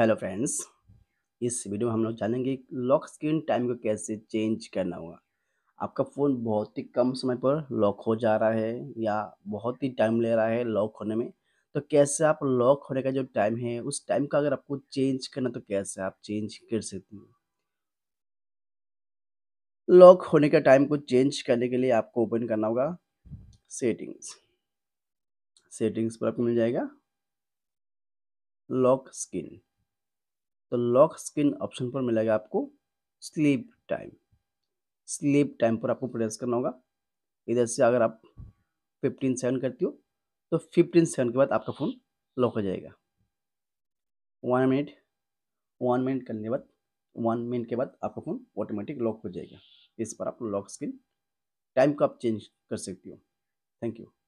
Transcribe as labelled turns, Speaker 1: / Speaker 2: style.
Speaker 1: hello friends इस video में हम लोग जानेंगे लॉक स्क्रीन टाइम को कैसे चेंज करना होगा आपका फ़ोन बहुत ही कम समय पर लॉक हो जा रहा है या बहुत ही टाइम ले रहा है लॉक होने में तो कैसे आप लॉक होने का जो टाइम है उस टाइम का अगर आपको चेंज करना तो कैसे आप चेंज कर सकते हैं लॉक होने का टाइम को चेंज करने के लिए आपको ओपन करना होगा सेटिंग्स सेटिंग्स पर आपको मिल जाएगा लॉक स्क्रीन तो लॉक स्क्रीन ऑप्शन पर मिलेगा आपको स्लीप टाइम स्लीप टाइम पर आपको प्रेस करना होगा इधर से अगर आप फिफ्टीन सेवन करती हो तो फिफ्टीन सेवन के बाद आपका फ़ोन लॉक हो जाएगा वन मिनट वन मिनट करने के बाद वन मिनट के बाद आपका फ़ोन ऑटोमेटिक लॉक हो जाएगा इस पर आप लॉक स्क्रीन टाइम को आप चेंज कर सकती हो थैंक यू